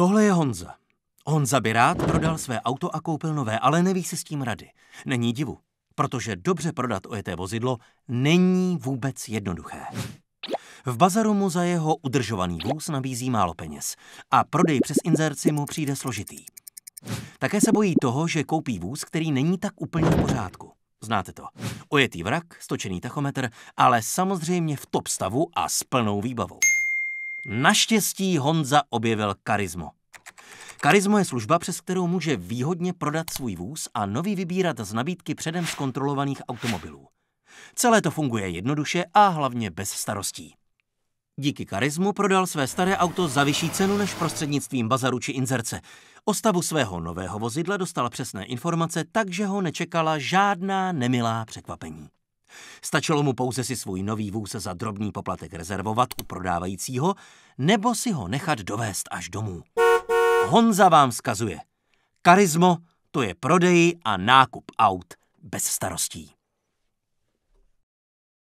Tohle je Honza. Honza by rád prodal své auto a koupil nové, ale neví si s tím rady. Není divu, protože dobře prodat ojeté vozidlo není vůbec jednoduché. V bazaru mu za jeho udržovaný vůz nabízí málo peněz a prodej přes inzerci mu přijde složitý. Také se bojí toho, že koupí vůz, který není tak úplně v pořádku. Znáte to. Ojetý vrak, stočený tachometr, ale samozřejmě v top stavu a s plnou výbavou. Naštěstí Honza objevil karizmo. Karizmo je služba, přes kterou může výhodně prodat svůj vůz a nový vybírat z nabídky předem zkontrolovaných automobilů. Celé to funguje jednoduše a hlavně bez starostí. Díky karizmu prodal své staré auto za vyšší cenu než prostřednictvím bazaru či inzerce. O stavu svého nového vozidla dostal přesné informace, takže ho nečekala žádná nemilá překvapení. Stačilo mu pouze si svůj nový vůz za drobný poplatek rezervovat u prodávajícího nebo si ho nechat dovést až domů. Honza vám vzkazuje. Karizmo to je prodej a nákup aut bez starostí.